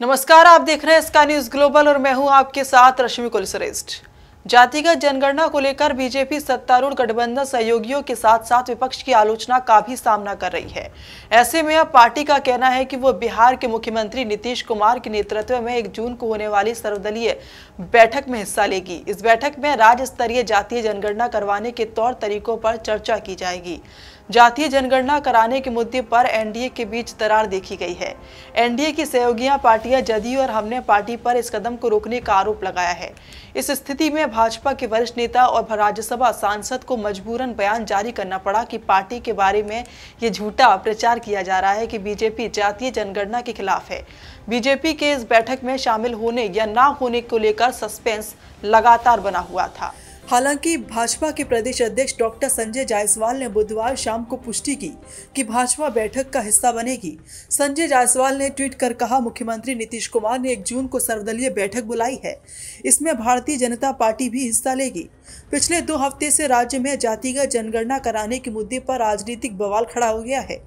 नमस्कार आप देख रहे हैं स्काई न्यूज ग्लोबल और मैं हूं आपके साथ रश्मि कुलसरेस्ट जातिगत जनगणना को लेकर बीजेपी सत्तारूढ़ गठबंधन सहयोगियों के साथ साथ विपक्ष की आलोचना का भी सामना कर रही है ऐसे में अब पार्टी का कहना है कि वो बिहार के मुख्यमंत्री नीतीश कुमार के नेतृत्व में एक जून को होने वाली सर्वदलीय बैठक में हिस्सा लेगी इस बैठक में राज्य स्तरीय जातीय जनगणना करवाने के तौर तरीकों पर चर्चा की जाएगी जातीय जनगणना कराने के मुद्दे पर एनडीए के बीच दरार देखी गई है एनडीए की सहयोगियां पार्टियां जदयू और हमने पार्टी पर इस कदम को रोकने का आरोप लगाया है इस स्थिति में भाजपा के वरिष्ठ नेता और राज्यसभा सांसद को मजबूरन बयान जारी करना पड़ा कि पार्टी के बारे में ये झूठा प्रचार किया जा रहा है कि बीजेपी जातीय जनगणना के खिलाफ है बीजेपी के इस बैठक में शामिल होने या ना होने को लेकर सस्पेंस लगातार बना हुआ था हालांकि भाजपा के प्रदेश अध्यक्ष डॉक्टर संजय जायसवाल ने बुधवार शाम को पुष्टि की कि भाजपा बैठक का हिस्सा बनेगी संजय जायसवाल ने ट्वीट कर कहा मुख्यमंत्री नीतीश कुमार ने एक जून को सर्वदलीय बैठक बुलाई है इसमें भारतीय जनता पार्टी भी हिस्सा लेगी पिछले दो हफ्ते से राज्य में जातिगत जनगणना कराने के मुद्दे पर राजनीतिक बवाल खड़ा हो गया है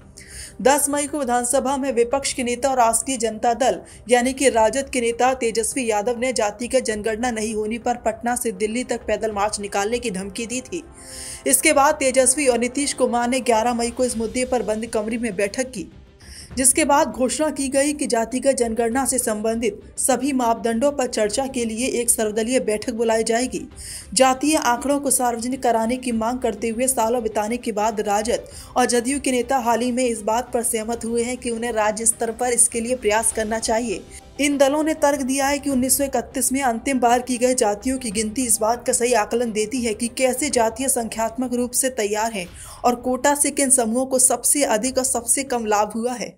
दस मई को विधानसभा में विपक्ष के नेता और राष्ट्रीय जनता दल यानी कि राजद के नेता तेजस्वी यादव ने जातिगत जनगणना नहीं होने पर पटना से दिल्ली तक पैदल मार्च निकालने की धमकी दी थी इसके बाद तेजस्वी और नीतीश कुमार ने 11 मई को इस मुद्दे पर बंद कमरे में बैठक की जिसके बाद घोषणा की गई कि जातिगत जनगणना से संबंधित सभी मापदंडों पर चर्चा के लिए एक सर्वदलीय बैठक बुलाई जाएगी जातीय आंकड़ों को सार्वजनिक कराने की मांग करते हुए सालों बिताने के बाद राजद और जदयू के नेता हाल ही में इस बात पर सहमत हुए हैं कि उन्हें राज्य स्तर पर इसके लिए प्रयास करना चाहिए इन दलों ने तर्क दिया है कि 1931 में अंतिम बार की गई जातियों की गिनती इस बात का सही आकलन देती है कि कैसे जातीय संख्यात्मक रूप से तैयार हैं और कोटा से किन समूहों को सबसे अधिक और सबसे कम लाभ हुआ है